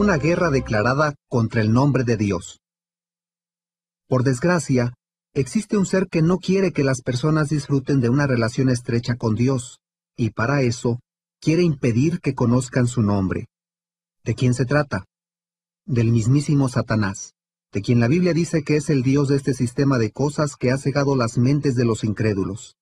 una guerra declarada contra el nombre de Dios. Por desgracia, existe un ser que no quiere que las personas disfruten de una relación estrecha con Dios, y para eso, quiere impedir que conozcan su nombre. ¿De quién se trata? Del mismísimo Satanás, de quien la Biblia dice que es el Dios de este sistema de cosas que ha cegado las mentes de los incrédulos.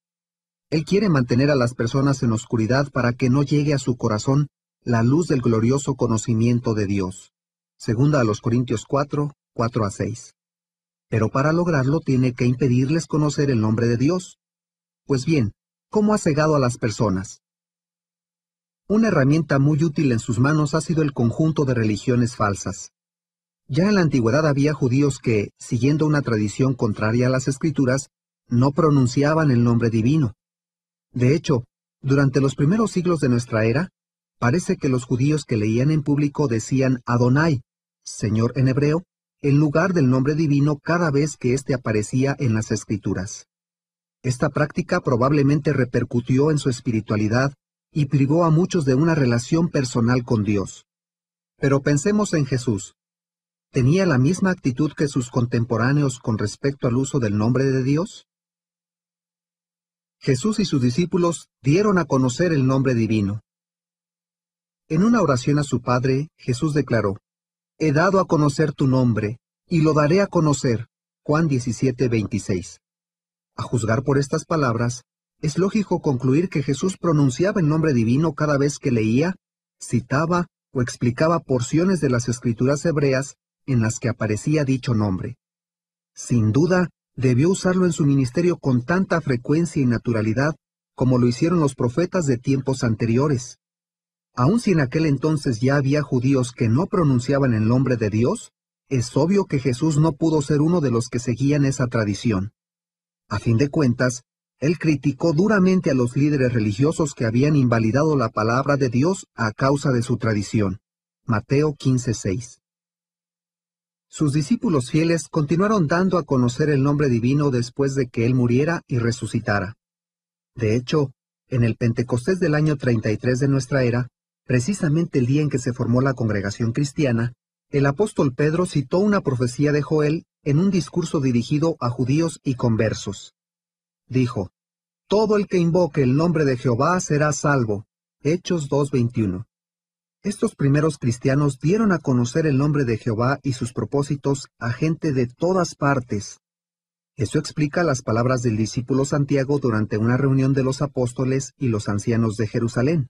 Él quiere mantener a las personas en oscuridad para que no llegue a su corazón la luz del glorioso conocimiento de Dios. Segunda a los Corintios 4, 4 a 6. Pero para lograrlo tiene que impedirles conocer el nombre de Dios. Pues bien, ¿cómo ha cegado a las personas? Una herramienta muy útil en sus manos ha sido el conjunto de religiones falsas. Ya en la antigüedad había judíos que, siguiendo una tradición contraria a las escrituras, no pronunciaban el nombre divino. De hecho, durante los primeros siglos de nuestra era, Parece que los judíos que leían en público decían Adonai, Señor en hebreo, en lugar del nombre divino cada vez que éste aparecía en las escrituras. Esta práctica probablemente repercutió en su espiritualidad y privó a muchos de una relación personal con Dios. Pero pensemos en Jesús. ¿Tenía la misma actitud que sus contemporáneos con respecto al uso del nombre de Dios? Jesús y sus discípulos dieron a conocer el nombre divino. En una oración a su Padre, Jesús declaró, He dado a conocer tu nombre, y lo daré a conocer. Juan 17:26. A juzgar por estas palabras, es lógico concluir que Jesús pronunciaba el nombre divino cada vez que leía, citaba o explicaba porciones de las escrituras hebreas en las que aparecía dicho nombre. Sin duda, debió usarlo en su ministerio con tanta frecuencia y naturalidad como lo hicieron los profetas de tiempos anteriores. Aun si en aquel entonces ya había judíos que no pronunciaban el nombre de Dios, es obvio que Jesús no pudo ser uno de los que seguían esa tradición. A fin de cuentas, él criticó duramente a los líderes religiosos que habían invalidado la palabra de Dios a causa de su tradición. Mateo 15:6. Sus discípulos fieles continuaron dando a conocer el nombre divino después de que él muriera y resucitara. De hecho, en el Pentecostés del año 33 de nuestra era, precisamente el día en que se formó la congregación cristiana, el apóstol Pedro citó una profecía de Joel en un discurso dirigido a judíos y conversos. Dijo, Todo el que invoque el nombre de Jehová será salvo. Hechos 2.21. Estos primeros cristianos dieron a conocer el nombre de Jehová y sus propósitos a gente de todas partes. Eso explica las palabras del discípulo Santiago durante una reunión de los apóstoles y los ancianos de Jerusalén.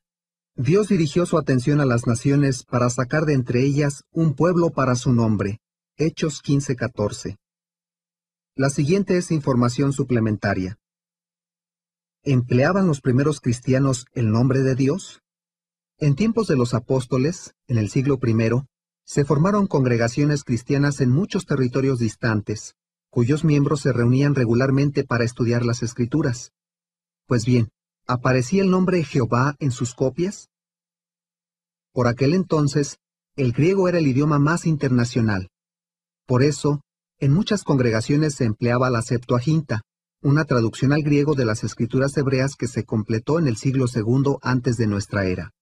Dios dirigió su atención a las naciones para sacar de entre ellas un pueblo para su nombre. Hechos 15:14. La siguiente es información suplementaria. ¿Empleaban los primeros cristianos el nombre de Dios? En tiempos de los apóstoles, en el siglo I, se formaron congregaciones cristianas en muchos territorios distantes, cuyos miembros se reunían regularmente para estudiar las escrituras. Pues bien, ¿aparecía el nombre Jehová en sus copias? Por aquel entonces, el griego era el idioma más internacional. Por eso, en muchas congregaciones se empleaba la Septuaginta, una traducción al griego de las escrituras hebreas que se completó en el siglo II antes de nuestra era.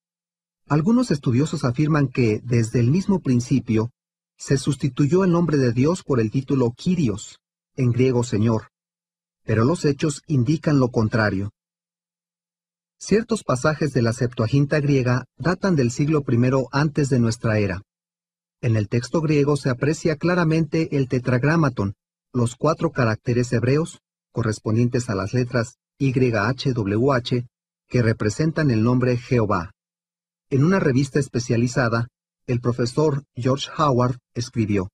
Algunos estudiosos afirman que, desde el mismo principio, se sustituyó el nombre de Dios por el título Kyrios, en griego Señor. Pero los hechos indican lo contrario. Ciertos pasajes de la Septuaginta griega datan del siglo I antes de nuestra era. En el texto griego se aprecia claramente el tetragramaton, los cuatro caracteres hebreos, correspondientes a las letras YHWH, que representan el nombre Jehová. En una revista especializada, el profesor George Howard escribió,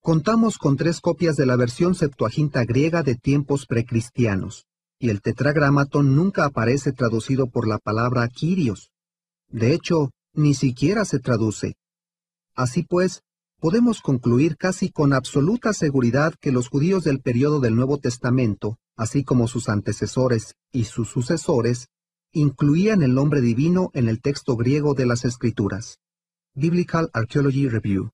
Contamos con tres copias de la versión Septuaginta griega de tiempos precristianos y el tetragramatón nunca aparece traducido por la palabra Kyrios. De hecho, ni siquiera se traduce. Así pues, podemos concluir casi con absoluta seguridad que los judíos del periodo del Nuevo Testamento, así como sus antecesores y sus sucesores, incluían el nombre divino en el texto griego de las Escrituras. Biblical Archaeology Review.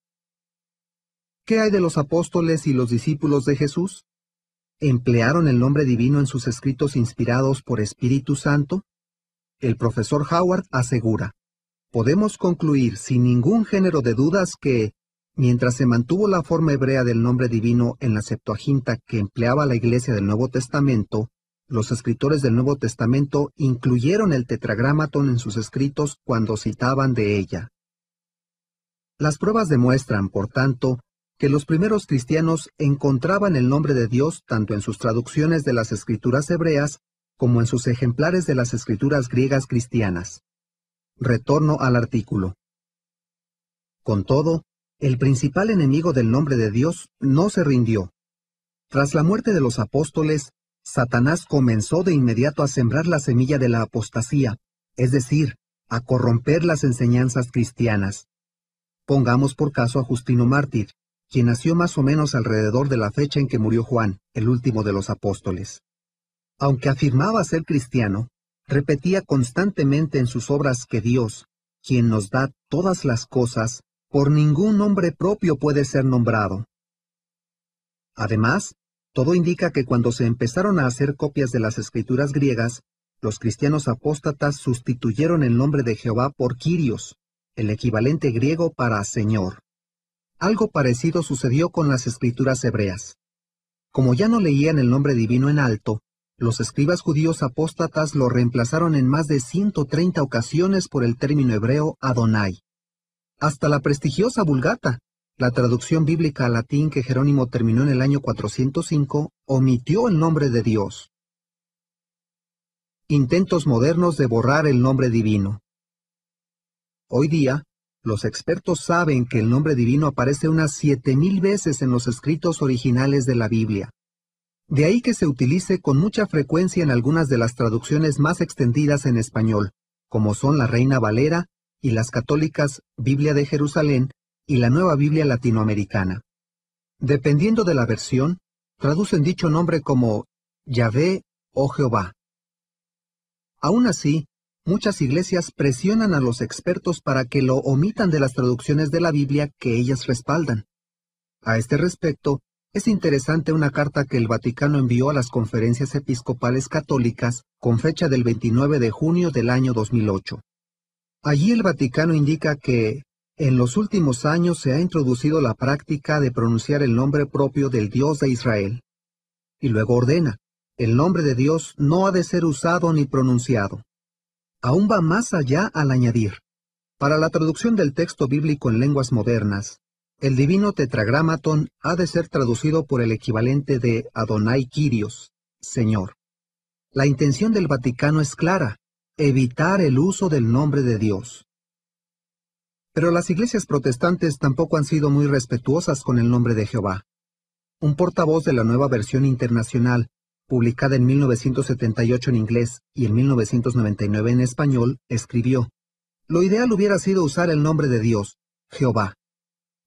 ¿Qué hay de los apóstoles y los discípulos de Jesús? emplearon el nombre divino en sus escritos inspirados por Espíritu Santo? El profesor Howard asegura, podemos concluir sin ningún género de dudas que, mientras se mantuvo la forma hebrea del nombre divino en la Septuaginta que empleaba la Iglesia del Nuevo Testamento, los escritores del Nuevo Testamento incluyeron el tetragrámaton en sus escritos cuando citaban de ella. Las pruebas demuestran, por tanto, que los primeros cristianos encontraban el nombre de Dios tanto en sus traducciones de las escrituras hebreas como en sus ejemplares de las escrituras griegas cristianas. Retorno al artículo. Con todo, el principal enemigo del nombre de Dios no se rindió. Tras la muerte de los apóstoles, Satanás comenzó de inmediato a sembrar la semilla de la apostasía, es decir, a corromper las enseñanzas cristianas. Pongamos por caso a Justino Mártir, quien nació más o menos alrededor de la fecha en que murió Juan, el último de los apóstoles. Aunque afirmaba ser cristiano, repetía constantemente en sus obras que Dios, quien nos da todas las cosas, por ningún nombre propio puede ser nombrado. Además, todo indica que cuando se empezaron a hacer copias de las escrituras griegas, los cristianos apóstatas sustituyeron el nombre de Jehová por Kyrios, el equivalente griego para Señor. Algo parecido sucedió con las escrituras hebreas. Como ya no leían el nombre divino en alto, los escribas judíos apóstatas lo reemplazaron en más de 130 ocasiones por el término hebreo Adonai. Hasta la prestigiosa Vulgata, la traducción bíblica al latín que Jerónimo terminó en el año 405, omitió el nombre de Dios. Intentos modernos de borrar el nombre divino. Hoy día, los expertos saben que el nombre divino aparece unas 7000 veces en los escritos originales de la Biblia. De ahí que se utilice con mucha frecuencia en algunas de las traducciones más extendidas en español, como son la Reina Valera y las católicas Biblia de Jerusalén y la Nueva Biblia Latinoamericana. Dependiendo de la versión, traducen dicho nombre como Yahvé o oh Jehová. Aún así, muchas iglesias presionan a los expertos para que lo omitan de las traducciones de la Biblia que ellas respaldan. A este respecto, es interesante una carta que el Vaticano envió a las conferencias episcopales católicas con fecha del 29 de junio del año 2008. Allí el Vaticano indica que, en los últimos años se ha introducido la práctica de pronunciar el nombre propio del Dios de Israel. Y luego ordena, el nombre de Dios no ha de ser usado ni pronunciado aún va más allá al añadir. Para la traducción del texto bíblico en lenguas modernas, el divino tetragramaton ha de ser traducido por el equivalente de Adonai Kyrios, Señor. La intención del Vaticano es clara, evitar el uso del nombre de Dios. Pero las iglesias protestantes tampoco han sido muy respetuosas con el nombre de Jehová. Un portavoz de la nueva versión internacional publicada en 1978 en inglés y en 1999 en español, escribió, Lo ideal hubiera sido usar el nombre de Dios, Jehová.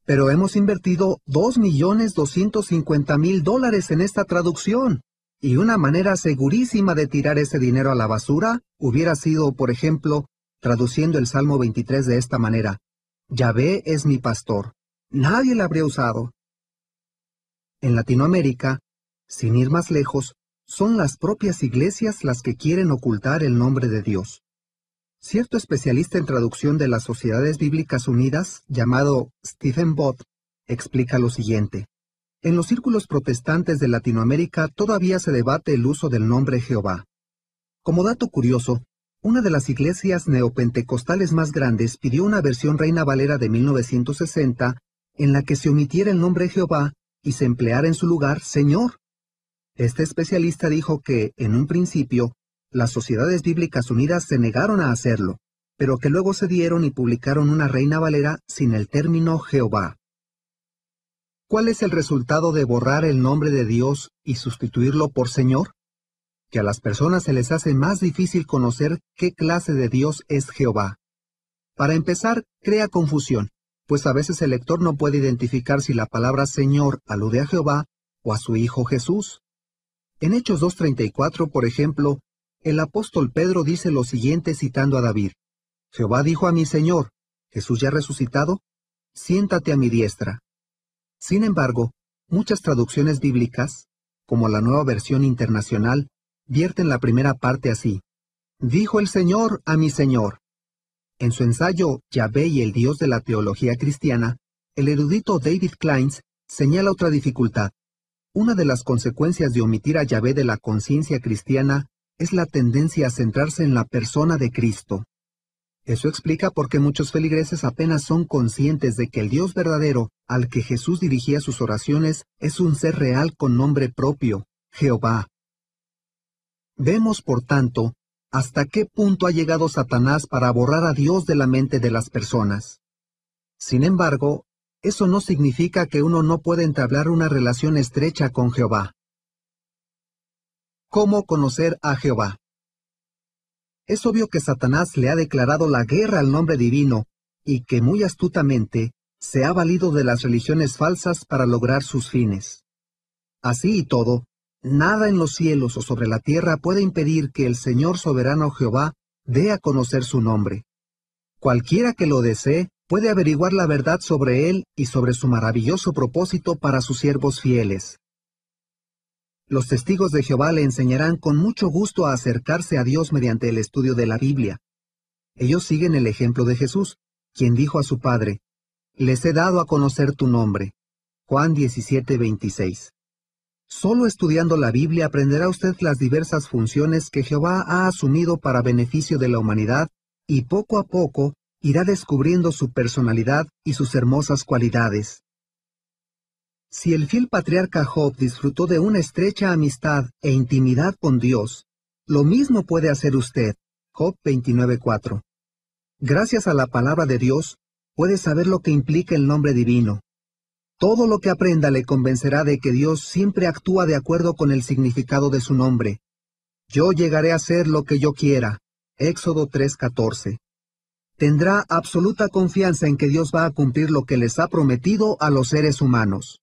Pero hemos invertido 2.250.000 dólares en esta traducción, y una manera segurísima de tirar ese dinero a la basura hubiera sido, por ejemplo, traduciendo el Salmo 23 de esta manera, Yahvé es mi pastor. Nadie la habría usado. En Latinoamérica, sin ir más lejos, son las propias iglesias las que quieren ocultar el nombre de Dios. Cierto especialista en traducción de las Sociedades Bíblicas Unidas, llamado Stephen Bott, explica lo siguiente. En los círculos protestantes de Latinoamérica todavía se debate el uso del nombre Jehová. Como dato curioso, una de las iglesias neopentecostales más grandes pidió una versión Reina Valera de 1960 en la que se omitiera el nombre Jehová y se empleara en su lugar Señor. Este especialista dijo que, en un principio, las sociedades bíblicas unidas se negaron a hacerlo, pero que luego se dieron y publicaron una Reina Valera sin el término Jehová. ¿Cuál es el resultado de borrar el nombre de Dios y sustituirlo por Señor? Que a las personas se les hace más difícil conocer qué clase de Dios es Jehová. Para empezar, crea confusión, pues a veces el lector no puede identificar si la palabra Señor alude a Jehová o a su Hijo Jesús. En Hechos 2.34, por ejemplo, el apóstol Pedro dice lo siguiente citando a David. Jehová dijo a mi Señor, Jesús ya resucitado, siéntate a mi diestra. Sin embargo, muchas traducciones bíblicas, como la nueva versión internacional, vierten la primera parte así. Dijo el Señor a mi Señor. En su ensayo Yahvé y el Dios de la teología cristiana, el erudito David Kleins señala otra dificultad. Una de las consecuencias de omitir a Yahvé de la conciencia cristiana es la tendencia a centrarse en la persona de Cristo. Eso explica por qué muchos feligreses apenas son conscientes de que el Dios verdadero al que Jesús dirigía sus oraciones es un ser real con nombre propio, Jehová. Vemos, por tanto, hasta qué punto ha llegado Satanás para borrar a Dios de la mente de las personas. Sin embargo, eso no significa que uno no pueda entablar una relación estrecha con Jehová. ¿Cómo conocer a Jehová? Es obvio que Satanás le ha declarado la guerra al nombre divino y que muy astutamente se ha valido de las religiones falsas para lograr sus fines. Así y todo, nada en los cielos o sobre la tierra puede impedir que el Señor soberano Jehová dé a conocer su nombre. Cualquiera que lo desee puede averiguar la verdad sobre Él y sobre su maravilloso propósito para sus siervos fieles. Los testigos de Jehová le enseñarán con mucho gusto a acercarse a Dios mediante el estudio de la Biblia. Ellos siguen el ejemplo de Jesús, quien dijo a su Padre, Les he dado a conocer tu nombre. Juan 17:26. Solo estudiando la Biblia aprenderá usted las diversas funciones que Jehová ha asumido para beneficio de la humanidad y poco a poco irá descubriendo su personalidad y sus hermosas cualidades. Si el fiel patriarca Job disfrutó de una estrecha amistad e intimidad con Dios, lo mismo puede hacer usted. Job 29.4. Gracias a la palabra de Dios, puede saber lo que implica el nombre divino. Todo lo que aprenda le convencerá de que Dios siempre actúa de acuerdo con el significado de su nombre. Yo llegaré a ser lo que yo quiera. Éxodo 3.14 tendrá absoluta confianza en que Dios va a cumplir lo que les ha prometido a los seres humanos.